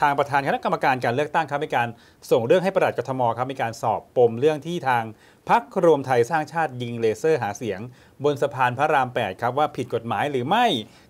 ทางประธานคณะกรรมการการเลือกตั้งครับมีการส่งเรื่องให้ประหลัดกทมครับมีการสอบปมเรื่องที่ทางพักรวมไทยสร้างชาติยิงเลเซอร์หาเสียง บนสะพานพระราม8ครับว่าผิดกฎหมายหรือไม่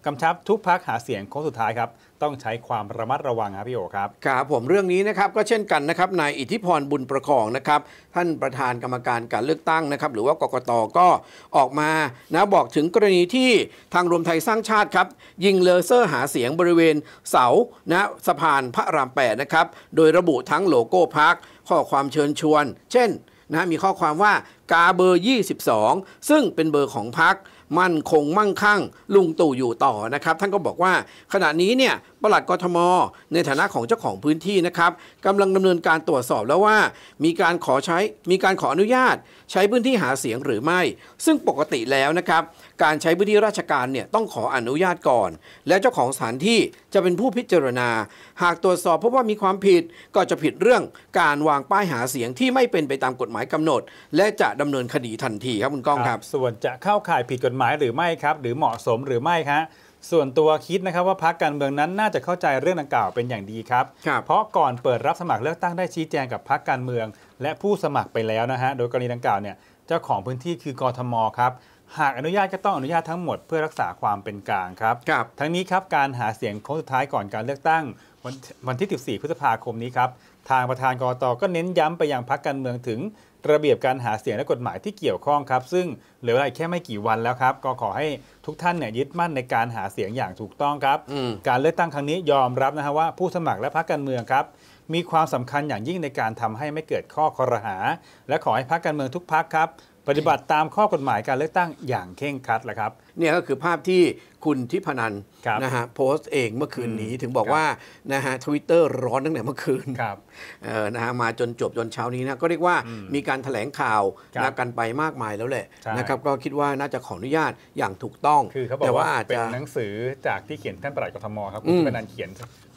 กำชับทุกพักหาเสียงโค้งสุดท้ายครับ ต้องใช้ความระมัดระวังครับพี่โอครับ ครับ ผมเรื่องนี้นะครับก็เช่นกันนะครับนายอิทธิพรบุญประคองนะครับท่านประธานกรรมการการเลือกตั้งนะครับ หรือว่ากกตก็ออกมานะบอกถึงกรณีที่ทางรวมไทยสร้างชาติครับ ยิงเลเซอร์หาเสียงบริเวณ เสานะสะพานพระราม8นะครับโดยระบุทั้งโลโก้พักข้อความเชิญชวน เช่นนะมีข้อความว่ากาเบอร์22 ซึ่งเป็นเบอร์ของพัก มั่นคงมั่งคั่ง ลุงตู่อยู่ต่อนะครับ ท่านก็บอกว่าขณะนี้เนี่ยปลัดกทม ในฐานะของเจ้าของพื้นที่นะครับกำลังดำเนินการตรวจสอบแล้วว่า มีการขอใช้ มีการขออนุญาต ใช้พื้นที่หาเสียงหรือไม่ ซึ่งปกติแล้วนะครับ การใช้พื้นที่ราชการเนี่ยต้องขออนุญาตก่อน และเจ้าของสถานที่จะเป็นผู้พิจารณา หากตรวจสอบพบว่ามีความผิดก็จะผิดเรื่องการวางป้ายหาเสียงที่ไม่เป็นไปตามกฎหมายกำหนด และจะดำเนินคดีทันที ครับคุณก้องครับ ส่วนจะเข้าข่ายผิดกฎหมายหรือไม่ครับ หรือเหมาะสมหรือไม่ครับส่วนตัวคิดนะครับว่าพักการเมืองนั้นน่าจะเข้าใจเรื่องดังกล่าวเป็นอย่างดีครับ เพราะก่อนเปิดรับสมัครเลือกตั้งได้ชี้แจงกับพักการเมืองและผู้สมัครไปแล้วนะฮะโดยกรณีดังกล่าวเนี่ยเจ้าของพื้นที่คือกรทมครับหากอนุญาตก็ต้องอนุญาตทั้งหมดเพื่อรักษาความเป็นกลางครับรบทั้งนี้ครับการหาเสียงโค้งสุดท้ายก่อนการเลือกตั้งวันวันที่ 14พฤษภาคมนี้ครับทางประธานกรตก็เน้นย้ำไปยังพักการเมืองถึง ระเบียบการหาเสียงและกฎหมายที่เกี่ยวข้องครับ ซึ่งเหลือเวลาแค่ไม่กี่วันแล้วครับ ก็ขอให้ทุกท่านเนี่ยยึดมั่นในการหาเสียงอย่างถูกต้องครับการเลือกตั้งครั้งนี้ยอมรับนะฮะว่า ผู้สมัครและพักการเมืองครับ มีความสำคัญอย่างยิ่งในการทำให้ไม่เกิดข้อคอรหา และขอให้พักการเมืองทุกพักครับปฏิบัติตามข้อกฎหมายการเลือกตั้งอย่างเคร่งครัดแหละครับเนี่ยก็คือภาพที่คุณทิพนันนะฮะโพสต์เองเมื่อคืนนี้ ถึงบอกว่านะฮะทวิตเตอร์ร้อนตั้งแต่เมื่อคืนนะฮะมาจนจบจนเช้านี้นะก็เรียกว่ามีการถแถลงข่าวนะกันไปมากมายแล้วแหละนะครับก็คิดว่าน่าจะขออนุญาตอย่างถูกต้องคือเขาบอกว่าเป็นหนังสือจากที่เขียนท่านปลัดกทมครับคุณทิพนันเขียน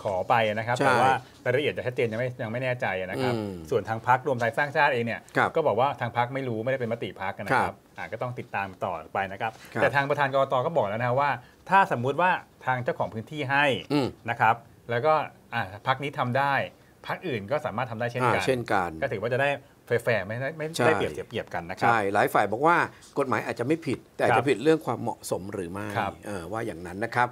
ขอไปนะครับแต่ว่ารายละเอียดจะชัดเจนยังไม่ยังไม่แน่ใจนะครับส่วนทางพักรวมไทยสร้างชาติเองเนี่ยก็บอกว่าทางพักไม่รู้ไม่ได้เป็นมติพพักนะครับก็ต้องติดตามต่อไปนะครับแต่ทางประธานกรตก็บอกแล้วนะว่า ถ้าสมมุติว่าทางเจ้าของพื้นที่ให้นะครับ แล้วก็พักนี้ทำได้พักอื่นก็สามารถทำได้เช่นกันเช่นกันก็ถือว่าจะได้แฟร์ไม่ได้ไม่ได้เปรียบเทียบกันนะครับใช่หลายฝ่ายบอกว่ากฎหมายอาจจะไม่ผิดแต่จะผิดเรื่องความเหมาะสมหรือไม่ว่าอย่างนั้นนะครับ